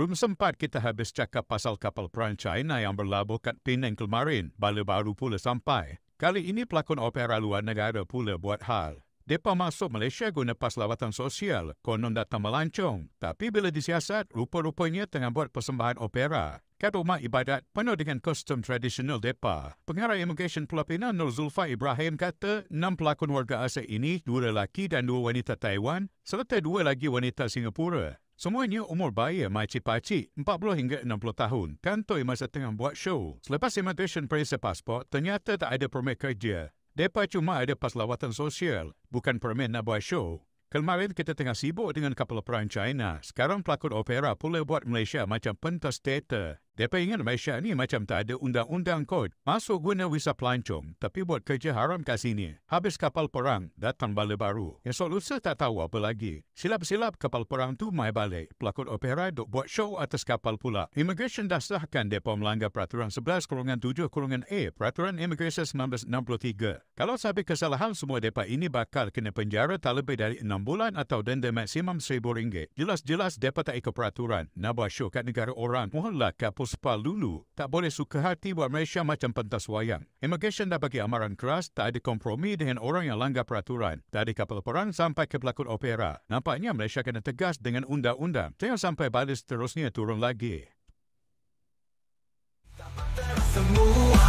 Belum sempat kita habis cakap pasal kapal perang China yang berlabuh kat Penang kemarin, bala baru pula sampai. Kali ini pelakon opera luar negara pula buat hal. Depa masuk Malaysia guna pas lawatan sosial, konon datang melancong. Tapi bila disiasat, rupa-rupanya tengah buat persembahan opera. Kat rumah ibadat penuh dengan kostum tradisional depa. Pengarah Immigration Pulau Pinang Nur Zulfa Ibrahim kata, enam pelakon warga asing ini, dua lelaki dan dua wanita Taiwan, serta dua lagi wanita Singapura. Semuanya umur bayar makcik-pakcik 40 hingga 60 tahun. Kantoi masa tengah buat show. Selepas immigration periksa pasport, ternyata tak ada permit kerja. Mereka cuma ada pas lawatan sosial, bukan permit nak buat show. Kemarin kita tengah sibuk dengan kapal perang China. Sekarang pelakon opera pula buat Malaysia macam pentas teater. Depa ingat Malaysia ni macam tak ada undang-undang kod. Masuk guna visa pelancong tapi buat kerja haram kat sini. Habis kapal perang, datang bala baru. Esok lusa tak tahu apa lagi. Silap-silap kapal perang tu mai balik. Pelakon opera dok buat show atas kapal pula. Immigration dah sahkan depa melanggar peraturan 11 kurungan 7 kurungan A peraturan Immigration 1963. Kalau sampai kesalahan semua depa ini bakal kena penjara tak lebih dari 6 bulan atau denda maksimum RM1,000. Jelas-jelas depa tak ikut peraturan. Nak buat show kat negara orang. Mohonlah kapus. Carlos Palulu tak boleh suka hati buat Malaysia macam pentas wayang. Immigration dah bagi amaran keras, tak ada kompromi dengan orang yang langgar peraturan. Dari kapal perang sampai ke pelakon opera. Nampaknya Malaysia kena tegas dengan undang-undang. Jangan sampai balas terusnya turun lagi. Semua.